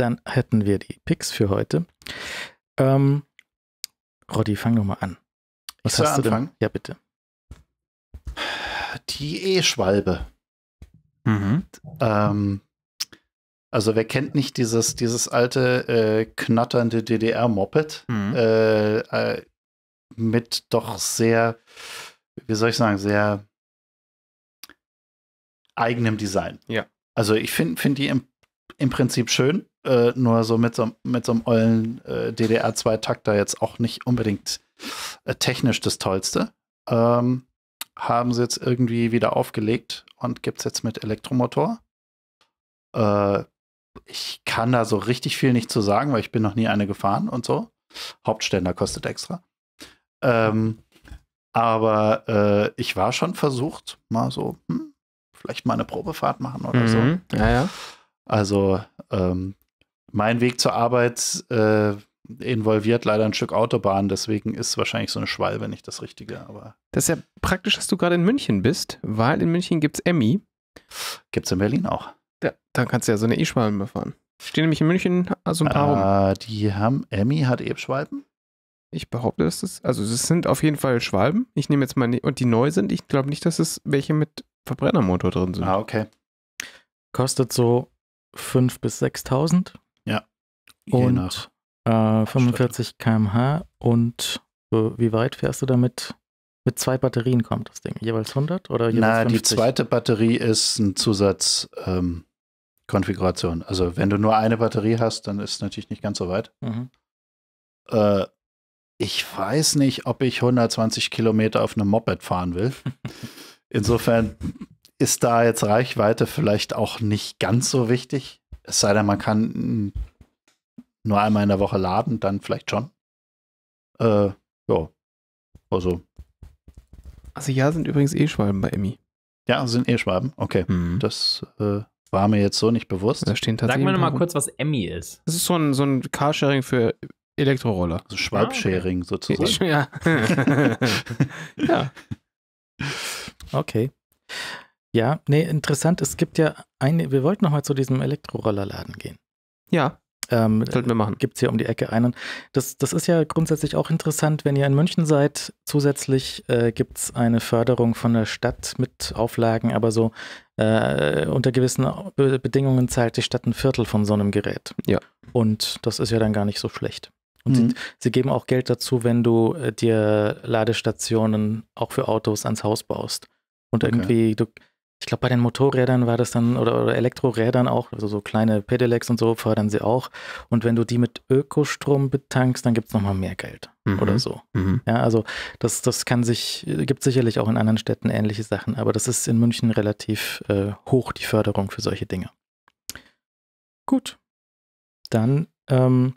dann hätten wir die Picks für heute. Ähm, Roddy, fang doch mal an. Was ich hast du anfangen? denn? Ja, bitte. Die E-Schwalbe. Mhm. Ähm, also wer kennt nicht dieses, dieses alte äh, knatternde DDR-Moped mhm. äh, äh, mit doch sehr, wie soll ich sagen, sehr eigenem Design. Ja. Also ich finde find die im im Prinzip schön, äh, nur so mit so, mit so einem ollen äh, DDR-2-Takter jetzt auch nicht unbedingt äh, technisch das Tollste. Ähm, haben sie jetzt irgendwie wieder aufgelegt und gibt es jetzt mit Elektromotor. Äh, ich kann da so richtig viel nicht zu sagen, weil ich bin noch nie eine gefahren und so. Hauptständer kostet extra. Ähm, aber äh, ich war schon versucht, mal so, hm, vielleicht mal eine Probefahrt machen oder mhm, so. Ja, ja. Also ähm, mein Weg zur Arbeit äh, involviert leider ein Stück Autobahn, deswegen ist wahrscheinlich so eine Schwalbe nicht das Richtige. Aber das ist ja praktisch, dass du gerade in München bist, weil in München gibt es Emmy. Gibt es in Berlin auch. Ja, dann kannst du ja so eine E-Schwalbe fahren. Stehen nämlich in München also ein paar ah, Die haben, Emmy hat E-Schwalben? Ich behaupte, dass das, also es sind auf jeden Fall Schwalben. Ich nehme jetzt mal, ne, und die neu sind, ich glaube nicht, dass es welche mit Verbrennermotor drin sind. Ah, okay. Kostet so 5.000 bis 6.000. Ja. Und äh, 45 km/h. Und äh, wie weit fährst du damit? Mit zwei Batterien kommt das Ding. Jeweils 100 oder jeweils Na, 50? die zweite Batterie ist ein Zusatzkonfiguration. Ähm, also, wenn du nur eine Batterie hast, dann ist es natürlich nicht ganz so weit. Mhm. Äh, ich weiß nicht, ob ich 120 Kilometer auf einem Moped fahren will. Insofern ist da jetzt Reichweite vielleicht auch nicht ganz so wichtig? Es sei denn, man kann hm, nur einmal in der Woche laden, dann vielleicht schon. Äh, ja. Also. Also ja, sind übrigens E-Schwalben bei Emmy. Ja, sind E-Schwalben. Okay. Mhm. Das äh, war mir jetzt so nicht bewusst. Da stehen tatsächlich Sag mir nochmal kurz, was Emmy ist. Das ist so ein, so ein Carsharing für Elektroroller. Also Schwalbsharing ah, okay. sozusagen. Ja. ja. okay. Ja, nee, interessant. Es gibt ja eine, wir wollten nochmal zu diesem Elektrorollerladen gehen. Ja. Ähm, Sollten wir machen. Gibt es hier um die Ecke einen. Das, das ist ja grundsätzlich auch interessant, wenn ihr in München seid. Zusätzlich äh, gibt es eine Förderung von der Stadt mit Auflagen, aber so äh, unter gewissen Be Bedingungen zahlt die Stadt ein Viertel von so einem Gerät. Ja. Und das ist ja dann gar nicht so schlecht. Und mhm. sie, sie, geben auch Geld dazu, wenn du äh, dir Ladestationen auch für Autos ans Haus baust. Und okay. irgendwie, du, ich glaube, bei den Motorrädern war das dann, oder, oder Elektrorädern auch, also so kleine Pedelecs und so fördern sie auch. Und wenn du die mit Ökostrom betankst, dann gibt es nochmal mehr Geld mhm. oder so. Mhm. Ja, also das, das kann sich, gibt sicherlich auch in anderen Städten ähnliche Sachen, aber das ist in München relativ äh, hoch, die Förderung für solche Dinge. Gut. Dann ähm,